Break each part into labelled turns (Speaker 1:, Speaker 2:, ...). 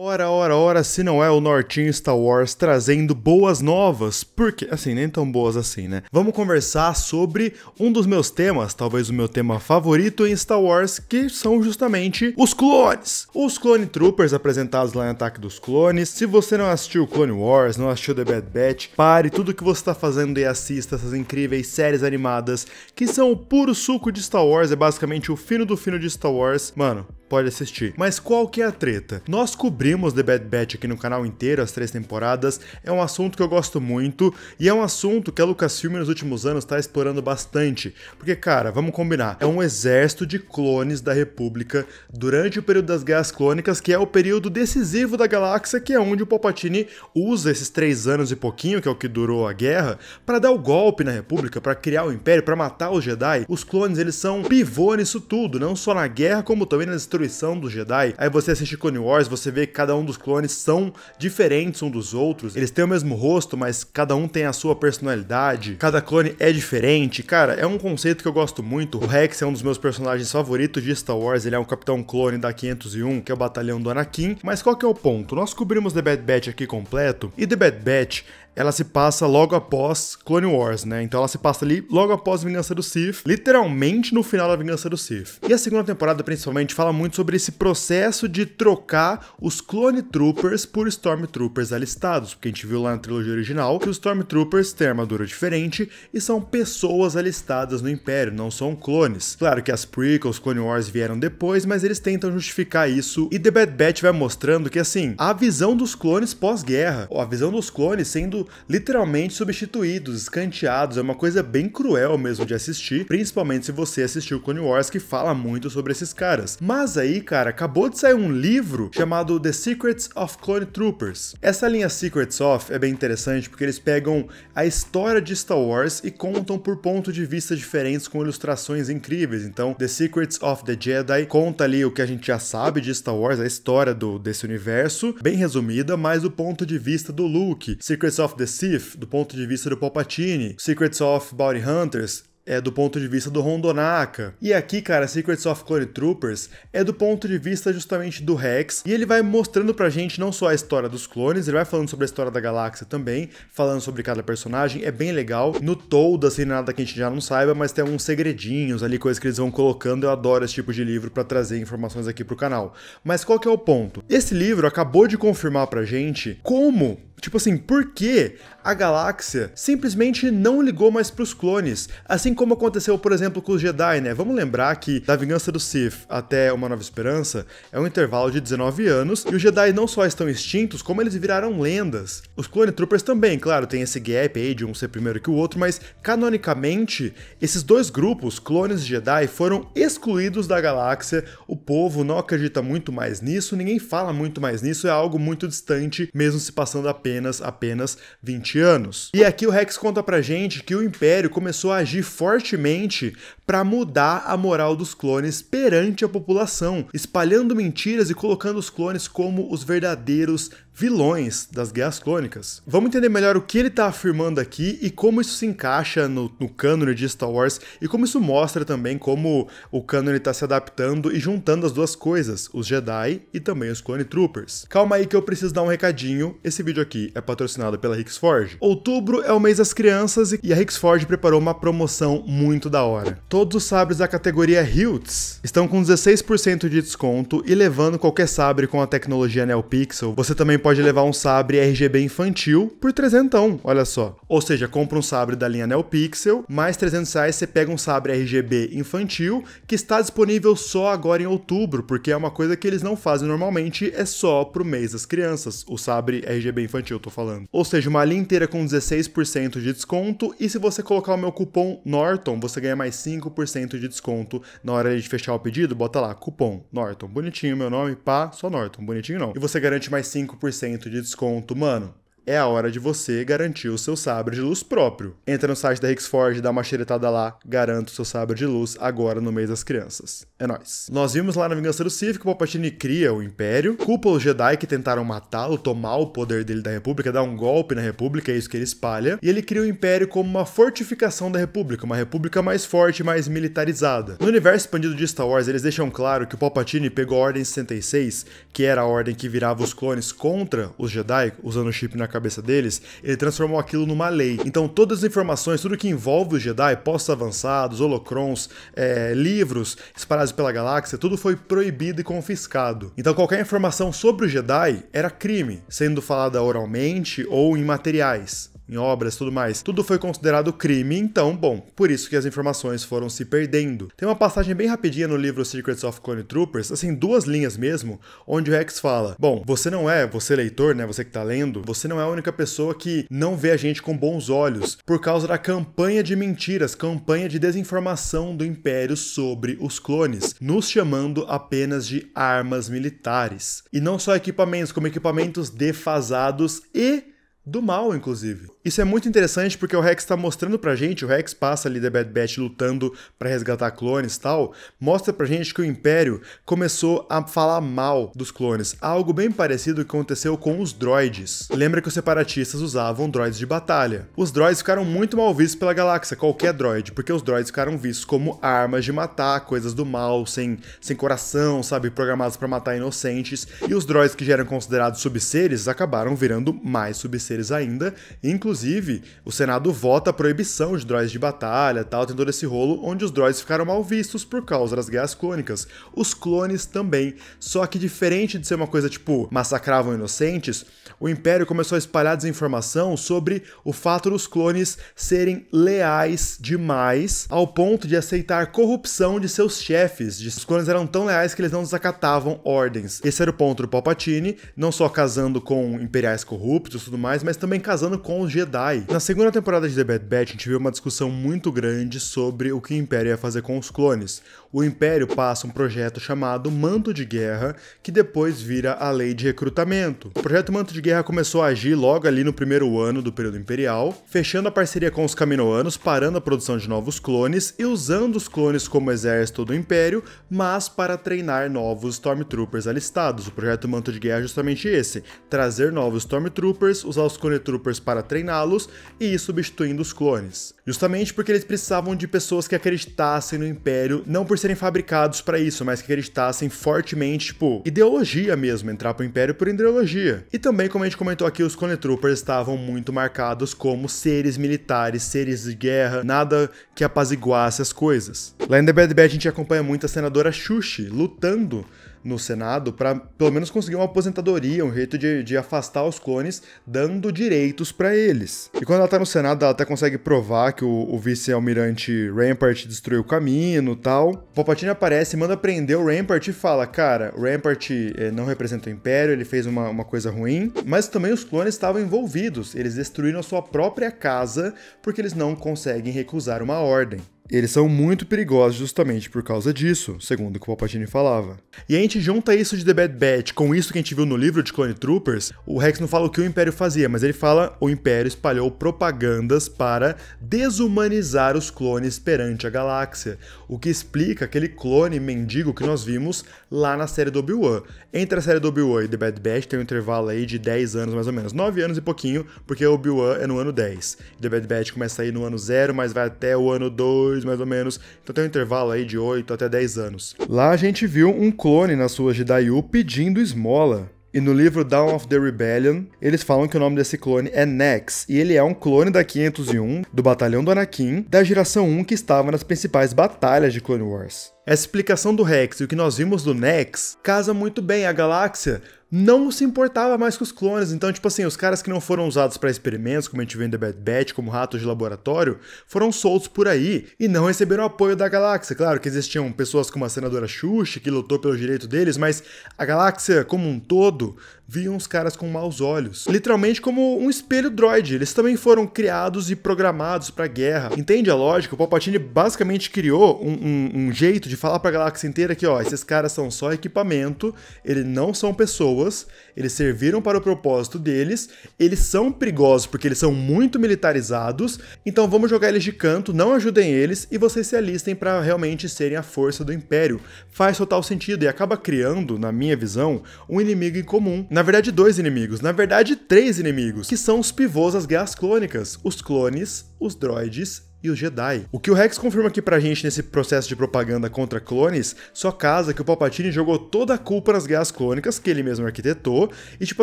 Speaker 1: Ora, ora, ora, se não é o Nortinho Star Wars trazendo boas novas, porque, assim, nem tão boas assim, né? Vamos conversar sobre um dos meus temas, talvez o meu tema favorito em Star Wars, que são justamente os clones. Os Clone Troopers apresentados lá em Ataque dos Clones. Se você não assistiu Clone Wars, não assistiu The Bad Batch, pare tudo que você tá fazendo e assista essas incríveis séries animadas, que são o puro suco de Star Wars, é basicamente o fino do fino de Star Wars. Mano, pode assistir. Mas qual que é a treta? Nós cobrimos The Bad Batch aqui no canal inteiro, as três temporadas, é um assunto que eu gosto muito e é um assunto que a Lucasfilm nos últimos anos está explorando bastante, porque cara, vamos combinar, é um exército de clones da República durante o período das Guerras Clônicas, que é o período decisivo da galáxia, que é onde o Palpatine usa esses três anos e pouquinho, que é o que durou a guerra, para dar o golpe na República, para criar o Império, para matar os Jedi. Os clones, eles são pivô nisso tudo, não só na guerra, como também na destruição destruição dos Jedi. Aí você assiste Clone Wars, você vê que cada um dos clones são diferentes um dos outros. Eles têm o mesmo rosto, mas cada um tem a sua personalidade. Cada clone é diferente. Cara, é um conceito que eu gosto muito. O Rex é um dos meus personagens favoritos de Star Wars. Ele é um capitão clone da 501, que é o batalhão do Anakin. Mas qual que é o ponto? Nós cobrimos The Bad Batch aqui completo e The Bad Batch ela se passa logo após Clone Wars, né? Então ela se passa ali logo após Vingança do Sith, literalmente no final da Vingança do Sith. E a segunda temporada, principalmente, fala muito sobre esse processo de trocar os Clone Troopers por Stormtroopers alistados, porque a gente viu lá na trilogia original que os Stormtroopers têm armadura diferente e são pessoas alistadas no Império, não são clones. Claro que as prequels, Clone Wars vieram depois, mas eles tentam justificar isso e The Bad Batch vai mostrando que, assim, a visão dos clones pós-guerra, ou a visão dos clones sendo literalmente substituídos, escanteados. É uma coisa bem cruel mesmo de assistir, principalmente se você assistiu Clone Wars, que fala muito sobre esses caras. Mas aí, cara, acabou de sair um livro chamado The Secrets of Clone Troopers. Essa linha Secrets of é bem interessante porque eles pegam a história de Star Wars e contam por ponto de vista diferentes com ilustrações incríveis. Então, The Secrets of the Jedi conta ali o que a gente já sabe de Star Wars, a história do, desse universo, bem resumida, mas o ponto de vista do Luke. Secrets of of the Sith, do ponto de vista do Palpatine, Secrets of Bounty Hunters, é do ponto de vista do Rondonaka. E aqui, cara, Secrets of Clone Troopers é do ponto de vista justamente do Rex, e ele vai mostrando pra gente não só a história dos clones, ele vai falando sobre a história da galáxia também, falando sobre cada personagem, é bem legal. No Tolda, assim nada que a gente já não saiba, mas tem alguns segredinhos ali, coisas que eles vão colocando, eu adoro esse tipo de livro para trazer informações aqui pro canal. Mas qual que é o ponto? Esse livro acabou de confirmar pra gente como Tipo assim, por que a galáxia simplesmente não ligou mais para os clones? Assim como aconteceu, por exemplo, com os Jedi, né? Vamos lembrar que da Vingança do Sith até Uma Nova Esperança é um intervalo de 19 anos e os Jedi não só estão extintos, como eles viraram lendas. Os Clone Troopers também, claro, tem esse gap aí de um ser primeiro que o outro, mas canonicamente, esses dois grupos, clones e Jedi, foram excluídos da galáxia. O povo não acredita muito mais nisso, ninguém fala muito mais nisso, é algo muito distante, mesmo se passando a apenas, apenas 20 anos. E aqui o Rex conta pra gente que o Império começou a agir fortemente para mudar a moral dos clones perante a população, espalhando mentiras e colocando os clones como os verdadeiros vilões das guerras clônicas. Vamos entender melhor o que ele está afirmando aqui e como isso se encaixa no, no cânone de Star Wars e como isso mostra também como o cânone está se adaptando e juntando as duas coisas, os Jedi e também os Clone Troopers. Calma aí que eu preciso dar um recadinho, esse vídeo aqui aqui é patrocinado pela Hicks Outubro é o mês das crianças e a Hicks preparou uma promoção muito da hora. Todos os sabres da categoria Hilts estão com 16% de desconto e levando qualquer sabre com a tecnologia NeoPixel, você também pode levar um sabre RGB infantil por trezentão, olha só. Ou seja, compra um sabre da linha NeoPixel, mais 300 reais você pega um sabre RGB infantil que está disponível só agora em outubro, porque é uma coisa que eles não fazem normalmente, é só pro mês das crianças, o sabre RGB infantil eu tô falando. Ou seja, uma linha inteira com 16% de desconto, e se você colocar o meu cupom Norton, você ganha mais 5% de desconto na hora de fechar o pedido, bota lá, cupom Norton, bonitinho meu nome, pá, só Norton, bonitinho não. E você garante mais 5% de desconto, mano é a hora de você garantir o seu sabre de luz próprio. Entra no site da Rexforge, dá uma xeretada lá, garanta o seu sabre de luz agora no mês das crianças. É nóis. Nós vimos lá na Vingança do Sith que o Palpatine cria o Império, culpa os Jedi que tentaram matá-lo, tomar o poder dele da República, dar um golpe na República, é isso que ele espalha, e ele cria o Império como uma fortificação da República, uma República mais forte, mais militarizada. No universo expandido de Star Wars, eles deixam claro que o Palpatine pegou a Ordem 66, que era a ordem que virava os clones contra os Jedi, usando o chip na cabeça cabeça deles, ele transformou aquilo numa lei. Então todas as informações, tudo que envolve os Jedi, postos avançados, holocrons, é, livros espalhados pela galáxia, tudo foi proibido e confiscado. Então qualquer informação sobre o Jedi era crime, sendo falada oralmente ou em materiais em obras tudo mais, tudo foi considerado crime, então, bom, por isso que as informações foram se perdendo. Tem uma passagem bem rapidinha no livro Secrets of Clone Troopers, assim, duas linhas mesmo, onde o Rex fala: Bom, você não é, você leitor, né, você que tá lendo, você não é a única pessoa que não vê a gente com bons olhos por causa da campanha de mentiras, campanha de desinformação do Império sobre os clones, nos chamando apenas de armas militares. E não só equipamentos, como equipamentos defasados e do mal, inclusive. Isso é muito interessante porque o Rex está mostrando pra gente, o Rex passa ali da Bad Batch lutando para resgatar clones e tal, mostra pra gente que o Império começou a falar mal dos clones, algo bem parecido que aconteceu com os droids. Lembra que os separatistas usavam droids de batalha. Os droids ficaram muito mal vistos pela galáxia, qualquer droid, porque os droids ficaram vistos como armas de matar, coisas do mal, sem, sem coração, sabe, programados para matar inocentes, e os droids que já eram considerados subseres acabaram virando mais subseres ainda. Inclusive, o Senado vota a proibição de droids de batalha tal, tem todo esse rolo, onde os droids ficaram mal vistos por causa das guerras clônicas. Os clones também. Só que diferente de ser uma coisa tipo massacravam inocentes, o Império começou a espalhar desinformação sobre o fato dos clones serem leais demais, ao ponto de aceitar corrupção de seus chefes. Os clones eram tão leais que eles não desacatavam ordens. Esse era o ponto do Palpatine, não só casando com imperiais corruptos e tudo mais, mais, mas também casando com os Jedi. Na segunda temporada de The Bad Batch, a gente viu uma discussão muito grande sobre o que o Império ia fazer com os clones. O Império passa um projeto chamado Manto de Guerra, que depois vira a Lei de Recrutamento. O projeto Manto de Guerra começou a agir logo ali no primeiro ano do período imperial, fechando a parceria com os Caminoanos, parando a produção de novos clones e usando os clones como exército do Império, mas para treinar novos Stormtroopers alistados. O projeto Manto de Guerra é justamente esse: trazer novos Stormtroopers, usar os Clone Troopers para treiná-los e ir substituindo os clones. Justamente porque eles precisavam de pessoas que acreditassem no Império, não por serem fabricados para isso, mas que acreditassem fortemente, tipo, ideologia mesmo, entrar para o Império por ideologia. E também, como a gente comentou aqui, os Clone Troopers estavam muito marcados como seres militares, seres de guerra, nada que apaziguasse as coisas. Lá em The Bad Bad a gente acompanha muito a senadora Xuxi lutando no Senado para pelo menos conseguir uma aposentadoria, um jeito de, de afastar os clones, dando direitos para eles. E quando ela tá no Senado, ela até consegue provar que o, o vice-almirante Rampart destruiu o caminho e tal. Popatine aparece, manda prender o Rampart e fala: Cara, o Rampart eh, não representa o Império, ele fez uma, uma coisa ruim, mas também os clones estavam envolvidos, eles destruíram a sua própria casa porque eles não conseguem recusar uma ordem. Eles são muito perigosos justamente por causa disso, segundo o que o Palpatine falava. E a gente junta isso de The Bad Batch com isso que a gente viu no livro de Clone Troopers, o Rex não fala o que o Império fazia, mas ele fala o Império espalhou propagandas para desumanizar os clones perante a galáxia, o que explica aquele clone mendigo que nós vimos lá na série do Obi-Wan. Entre a série do Obi-Wan e The Bad Batch tem um intervalo aí de 10 anos mais ou menos, 9 anos e pouquinho, porque o Obi-Wan é no ano 10. The Bad Batch começa aí no ano 0, mas vai até o ano 2, mais ou menos. Então tem um intervalo aí de 8 até 10 anos. Lá a gente viu um clone nas ruas de Dayu pedindo esmola. E no livro Dawn of the Rebellion, eles falam que o nome desse clone é Nex, e ele é um clone da 501, do Batalhão do Anakin, da geração 1 que estava nas principais batalhas de Clone Wars. Essa explicação do Rex e o que nós vimos do Nex casa muito bem. A galáxia não se importava mais com os clones. Então, tipo assim, os caras que não foram usados para experimentos, como a gente vê em The Bad Batch, como ratos de laboratório, foram soltos por aí e não receberam apoio da galáxia. Claro que existiam pessoas como a senadora Xuxa, que lutou pelo direito deles, mas a galáxia como um todo viam os caras com maus olhos. Literalmente como um espelho droid. Eles também foram criados e programados pra guerra. Entende a lógica? O Palpatine basicamente criou um, um, um jeito de falar pra galáxia inteira que, ó, esses caras são só equipamento, eles não são pessoas, eles serviram para o propósito deles, eles são perigosos porque eles são muito militarizados, então vamos jogar eles de canto, não ajudem eles e vocês se alistem para realmente serem a força do Império. Faz total sentido e acaba criando, na minha visão, um inimigo em comum. Na verdade, dois inimigos, na verdade, três inimigos, que são os pivôs das guerras clônicas, os clones, os droides e o Jedi. O que o Rex confirma aqui pra gente nesse processo de propaganda contra clones só casa que o Palpatine jogou toda a culpa nas guerras clônicas que ele mesmo arquitetou e tipo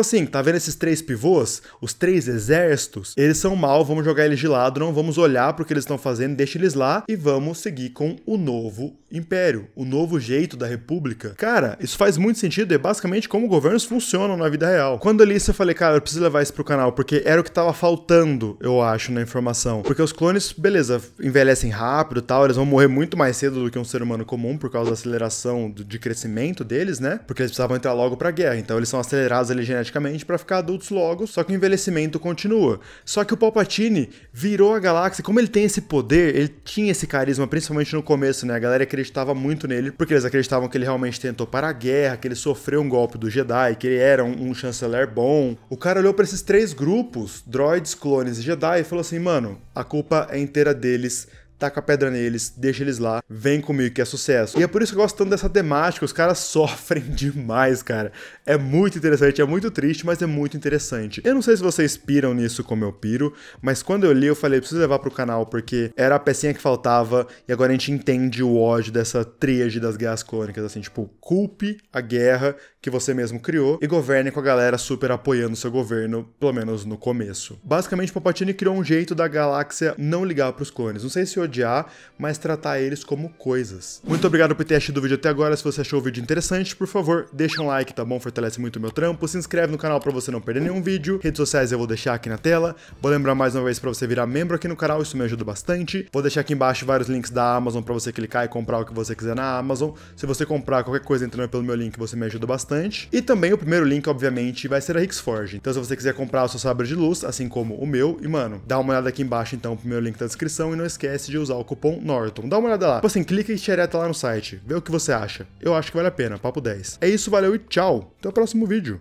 Speaker 1: assim, tá vendo esses três pivôs? Os três exércitos? Eles são mal, vamos jogar eles de lado, não vamos olhar pro que eles estão fazendo, deixa eles lá e vamos seguir com o novo império, o novo jeito da república. Cara, isso faz muito sentido, é basicamente como governos funcionam na vida real. Quando eu li isso eu falei, cara, eu preciso levar isso pro canal, porque era o que tava faltando, eu acho, na informação. Porque os clones, beleza, beleza, envelhecem rápido tal, eles vão morrer muito mais cedo do que um ser humano comum por causa da aceleração de crescimento deles, né? Porque eles precisavam entrar logo pra guerra, então eles são acelerados ali geneticamente para ficar adultos logo, só que o envelhecimento continua. Só que o Palpatine virou a galáxia, como ele tem esse poder, ele tinha esse carisma, principalmente no começo, né? A galera acreditava muito nele, porque eles acreditavam que ele realmente tentou parar a guerra, que ele sofreu um golpe do Jedi, que ele era um, um chanceler bom. O cara olhou para esses três grupos, droids, clones e Jedi, e falou assim, mano, a culpa é inteira deles, taca a pedra neles, deixa eles lá, vem comigo que é sucesso. E é por isso que eu gosto tanto dessa temática, os caras sofrem demais, cara. É muito interessante, é muito triste, mas é muito interessante. Eu não sei se vocês piram nisso como eu piro, mas quando eu li eu falei, preciso levar pro canal, porque era a pecinha que faltava, e agora a gente entende o ódio dessa tríade das guerras crônicas, assim, tipo, culpe a guerra que você mesmo criou e governe com a galera super apoiando seu governo, pelo menos no começo. Basicamente, Palpatine criou um jeito da galáxia não ligar para os clones, não sei se odiar, mas tratar eles como coisas. Muito obrigado por ter assistido o vídeo até agora, se você achou o vídeo interessante, por favor, deixa um like, tá bom? Fortalece muito o meu trampo, se inscreve no canal para você não perder nenhum vídeo, redes sociais eu vou deixar aqui na tela, vou lembrar mais uma vez para você virar membro aqui no canal, isso me ajuda bastante. Vou deixar aqui embaixo vários links da Amazon para você clicar e comprar o que você quiser na Amazon. Se você comprar qualquer coisa entrando pelo meu link, você me ajuda bastante bastante. E também o primeiro link, obviamente, vai ser a Rixforge. Então, se você quiser comprar o seu sabre de luz, assim como o meu, e mano, dá uma olhada aqui embaixo, então, o primeiro link da descrição. E não esquece de usar o cupom Norton. Dá uma olhada lá. Tipo assim, clica e xereta lá no site. Vê o que você acha. Eu acho que vale a pena. Papo 10. É isso, valeu e tchau. Até o próximo vídeo.